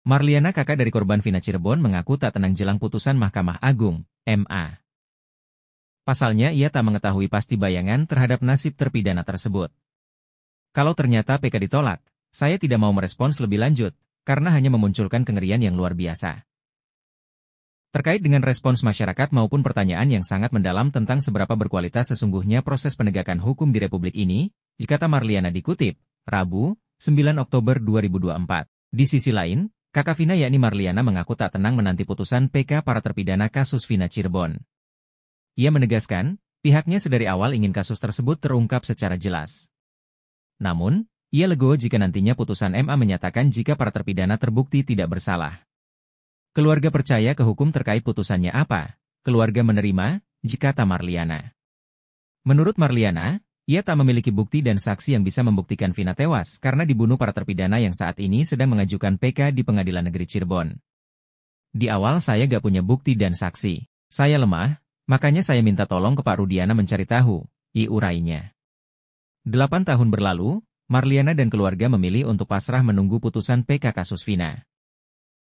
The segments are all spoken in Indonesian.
Marliana kakak dari korban Vina Cirebon mengaku tak tenang jelang putusan Mahkamah Agung, MA. Pasalnya ia tak mengetahui pasti bayangan terhadap nasib terpidana tersebut. Kalau ternyata PK ditolak, saya tidak mau merespons lebih lanjut, karena hanya memunculkan kengerian yang luar biasa. Terkait dengan respons masyarakat maupun pertanyaan yang sangat mendalam tentang seberapa berkualitas sesungguhnya proses penegakan hukum di Republik ini, dikata Marliana dikutip, Rabu, 9 Oktober 2024. Di sisi lain, Kakak Vina yakni Marliana mengaku tak tenang menanti putusan PK para terpidana kasus Vina Cirebon. Ia menegaskan, pihaknya sedari awal ingin kasus tersebut terungkap secara jelas. Namun, ia legowo jika nantinya putusan MA menyatakan jika para terpidana terbukti tidak bersalah. Keluarga percaya ke hukum terkait putusannya apa, keluarga menerima, jika tak Marliana. Menurut Marliana, ia tak memiliki bukti dan saksi yang bisa membuktikan Vina tewas karena dibunuh para terpidana yang saat ini sedang mengajukan PK di Pengadilan Negeri Cirebon. Di awal saya gak punya bukti dan saksi. Saya lemah, makanya saya minta tolong ke Pak Rudiana mencari tahu, iurainya. Delapan tahun berlalu, Marliana dan keluarga memilih untuk pasrah menunggu putusan PK kasus Vina.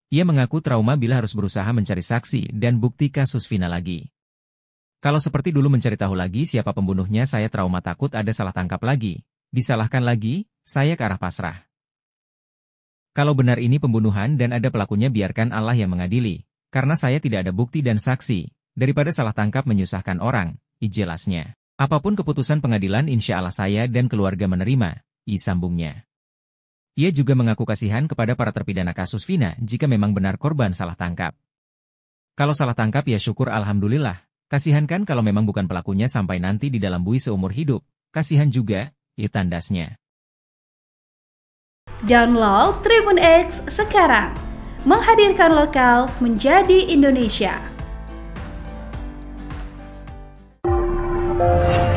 Ia mengaku trauma bila harus berusaha mencari saksi dan bukti kasus Vina lagi. Kalau seperti dulu mencari tahu lagi siapa pembunuhnya saya trauma takut ada salah tangkap lagi. Disalahkan lagi, saya ke arah pasrah. Kalau benar ini pembunuhan dan ada pelakunya biarkan Allah yang mengadili. Karena saya tidak ada bukti dan saksi. Daripada salah tangkap menyusahkan orang, Ijelasnya Apapun keputusan pengadilan insya Allah saya dan keluarga menerima, i sambungnya. Ia juga mengaku kasihan kepada para terpidana kasus Vina jika memang benar korban salah tangkap. Kalau salah tangkap ya syukur Alhamdulillah, kasihan kan kalau memang bukan pelakunya sampai nanti di dalam bui seumur hidup. Kasihan juga, itandasnya. Ya Download Tribun X sekarang. Menghadirkan lokal menjadi Indonesia.